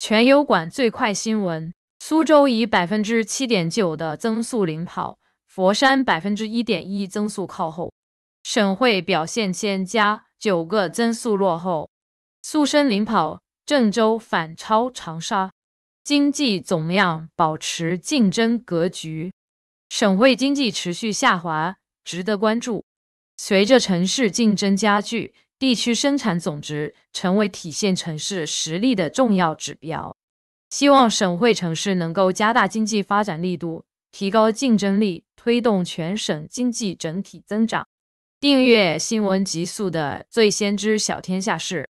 全油管最快新闻：苏州以百分之七点九的增速领跑，佛山百分之一点一增速靠后，省会表现欠佳，九个增速落后，苏深领跑，郑州反超长沙，经济总量保持竞争格局，省会经济持续下滑，值得关注。随着城市竞争加剧。地区生产总值成为体现城市实力的重要指标。希望省会城市能够加大经济发展力度，提高竞争力，推动全省经济整体增长。订阅新闻极速的“最先知小天下事”。